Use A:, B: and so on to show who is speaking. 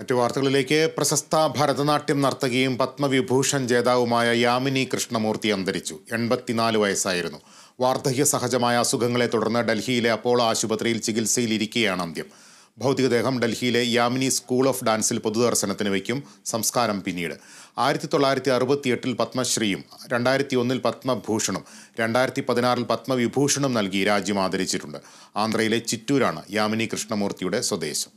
A: മറ്റു വാർത്തകളിലേക്ക് പ്രശസ്ത ഭരതനാട്യം നർത്തകിയും പത്മവിഭൂഷൺ ജേതാവുമായ യാമിനി കൃഷ്ണമൂർത്തി അന്തരിച്ചു എൺപത്തിനാല് വയസ്സായിരുന്നു വാർദ്ധക്യ സഹജമായ അസുഖങ്ങളെ തുടർന്ന് ഡൽഹിയിലെ അപ്പോളോ ആശുപത്രിയിൽ ചികിത്സയിലിരിക്കുകയാണ് അന്ത്യം ഭൗതികദേഹം ഡൽഹിയിലെ യാമിനി സ്കൂൾ ഓഫ് ഡാൻസിൽ പൊതുദർശനത്തിന് വയ്ക്കും സംസ്കാരം പിന്നീട് ആയിരത്തി തൊള്ളായിരത്തി അറുപത്തിയെട്ടിൽ പത്മശ്രീയും രണ്ടായിരത്തി ഒന്നിൽ പത്മഭൂഷണും രണ്ടായിരത്തി പതിനാറിൽ പത്മവിഭൂഷണും നൽകി രാജ്യം ആദരിച്ചിട്ടുണ്ട് ആന്ധ്രയിലെ ചിറ്റൂരാണ് യാമിനി കൃഷ്ണമൂർത്തിയുടെ സ്വദേശം